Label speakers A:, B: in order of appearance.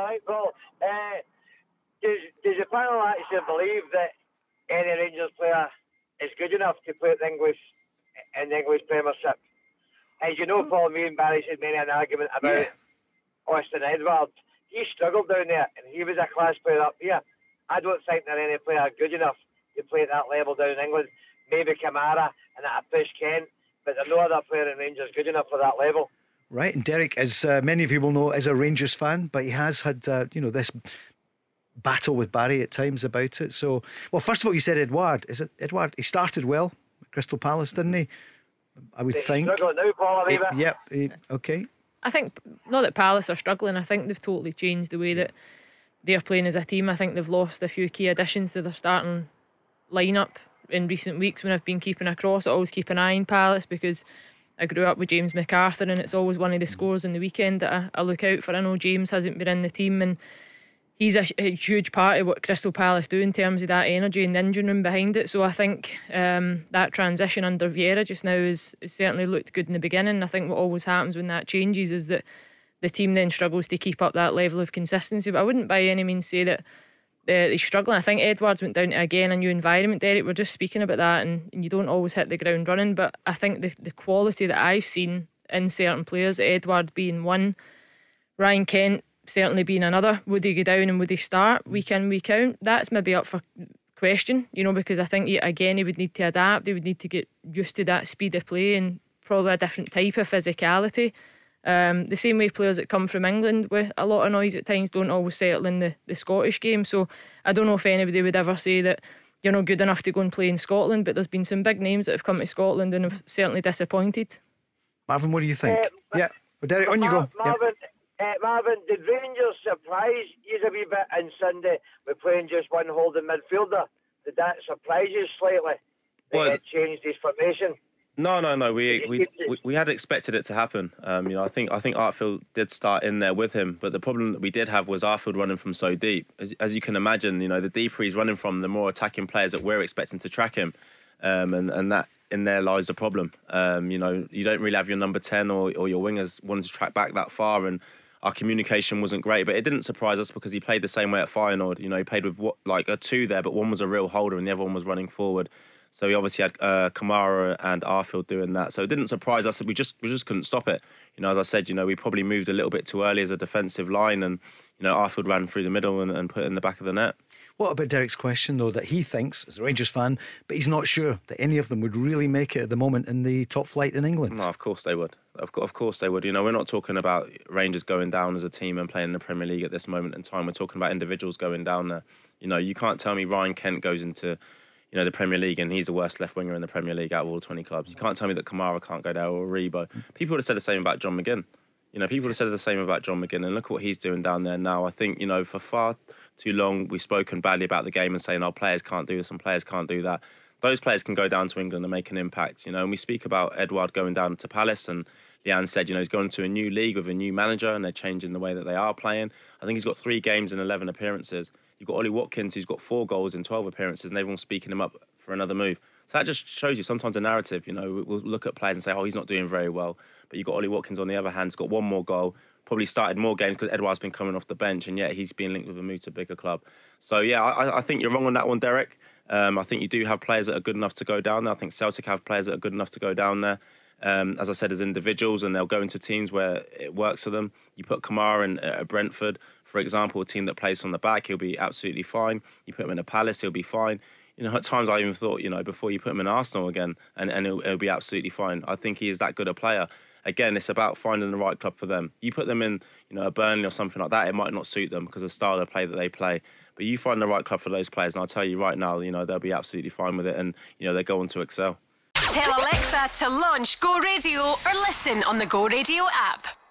A: Right, well, uh, does, does the panel actually believe that any Rangers player is good enough to play at the English in the English Premiership? As you know, mm-hmm. Paul, me and Barry had many an argument about yeah. Austin Edwards. He struggled down there, and he was a class player up here. I don't think there any player good enough to play at that level down in England. Maybe Kamara and a push Kent, but there's no other player in Rangers good enough for that level right? And Derek, as uh, many of you will know, is a Rangers fan, but he has had, uh, you know, this battle with Barry at times about it. So, well, first of all, you said Edward. Is it Edward? He started well at Crystal Palace, didn't he? I would think. Now, yep. okay.
B: I think not that Palace are struggling. I think they've totally changed the way that they're playing as a team. I think they've lost a few key additions to their starting lineup in recent weeks. When I've been keeping across, I always keep an eye on Palace because I grew up with James MacArthur, and it's always one of the mm. scores in the weekend that I, I look out for. I know James hasn't been in the team, and he's a, a, huge part of what Crystal Palace do in terms of that energy and the engine room behind it. So I think um, that transition under Vieira just now has certainly looked good in the beginning. I think what always happens when that changes is that the team then struggles to keep up that level of consistency. But I wouldn't by any means say that uh, he's struggling. I think Edwards went down to again a new environment. Derek, we're just speaking about that, and, and you don't always hit the ground running. But I think the, the quality that I've seen in certain players, Edward being one, Ryan Kent certainly being another. Would he go down and would he start week in week out? That's maybe up for question, you know, because I think he, again he would need to adapt. He would need to get used to that speed of play and probably a different type of physicality. Um, the same way players that come from England with a lot of noise at times don't always settle in the, the Scottish game. So I don't know if anybody would ever say that you're not good enough to go and play in Scotland, but there's been some big names that have come to Scotland and have certainly disappointed.
A: Marvin, what do you think? Uh, yeah, well, oh, Derek, on Mar- you go. Marvin, yeah. uh, Marvin, did Rangers surprise you a wee bit on Sunday with playing just one holding midfielder? Did that surprise you slightly? They well, changed his formation.
C: No, no, no. We we, we, we had expected it to happen. Um, you know, I think I think Artfield did start in there with him, but the problem that we did have was Artfield running from so deep. As, as you can imagine, you know, the deeper he's running from, the more attacking players that we're expecting to track him, um, and and that in there lies the problem. Um, you know, you don't really have your number ten or or your wingers wanting to track back that far, and our communication wasn't great. But it didn't surprise us because he played the same way at Feyenoord. You know, he played with what like a two there, but one was a real holder and the other one was running forward. So we obviously had uh, Kamara and Arfield doing that. So it didn't surprise us. We just we just couldn't stop it. You know, as I said, you know, we probably moved a little bit too early as a defensive line, and you know, Arfield ran through the middle and, and put in the back of the net.
A: What about Derek's question though that he thinks as a Rangers fan, but he's not sure that any of them would really make it at the moment in the top flight in England? No, of
C: course they would. Of, co- of course they would. You know, we're not talking about Rangers going down as a team and playing in the Premier League at this moment in time. We're talking about individuals going down there. You know, you can't tell me Ryan Kent goes into you know, the Premier League, and he's the worst left winger in the Premier League out of all 20 clubs. You can't tell me that Kamara can't go there or Rebo. People would have said the same about John McGinn. You know, people have said the same about John McGinn, and look what he's doing down there now. I think, you know, for far too long, we've spoken badly about the game and saying our players can't do this and players can't do that those players can go down to England and make an impact. You know, and we speak about Edward going down to Palace, and Leanne said, you know, he's going to a new league with a new manager, and they're changing the way that they are playing. I think he's got three games and eleven appearances. You've got Ollie Watkins, who's got four goals in twelve appearances, and everyone's speaking him up for another move. So that just shows you sometimes a narrative. You know, we'll look at players and say, oh, he's not doing very well, but you've got Ollie Watkins on the other hand, he's got one more goal, probably started more games because Edouard's been coming off the bench, and yet he's been linked with a move to bigger club. So yeah, I, I think you're wrong on that one, Derek. Um, I think you do have players that are good enough to go down there. I think Celtic have players that are good enough to go down there. Um, as I said, as individuals, and they'll go into teams where it works for them. You put Kamara in uh, Brentford, for example, a team that plays from the back, he'll be absolutely fine. You put him in a Palace, he'll be fine. You know, at times I even thought, you know, before you put him in Arsenal again, and, and it will will be absolutely fine. I think he is that good a player. Again, it's about finding the right club for them. You put them in, you know, a Burnley or something like that, it might not suit them because of the style of play that they play. But you find the right club for those players, and I'll tell you right now, you know, they'll be absolutely fine with it, and you know, they go on to excel. Tell Alexa to launch Go Radio or listen on the Go Radio app.